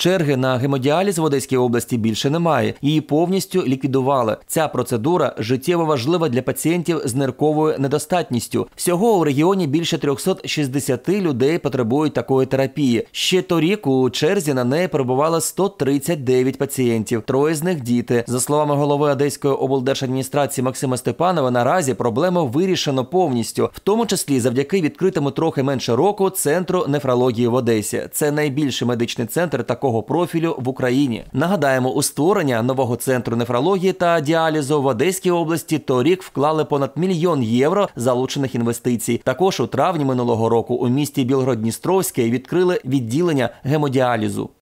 Черги на гемодіаліз в Одеській області більше немає. Її повністю ліквідували. Ця процедура життєво важлива для пацієнтів з нирковою недостатністю. Всього у регіоні більше 360 людей потребують такої терапії. Ще торік у черзі на неї перебувало 139 пацієнтів. Троє з них діти. За словами голови Одеської облдержадміністрації Максима Степанова, наразі проблема вирішена повністю, в тому числі завдяки відкритому трохи менше року центру нефрології в Одесі. Це найбільший медичний центр такого такого профілю в Україні. Нагадаємо, у створення нового центру нефрології та діалізу в Одеській області торік вклали понад мільйон євро залучених інвестицій. Також у травні минулого року у місті Білгородністровське відкрили відділення гемодіалізу.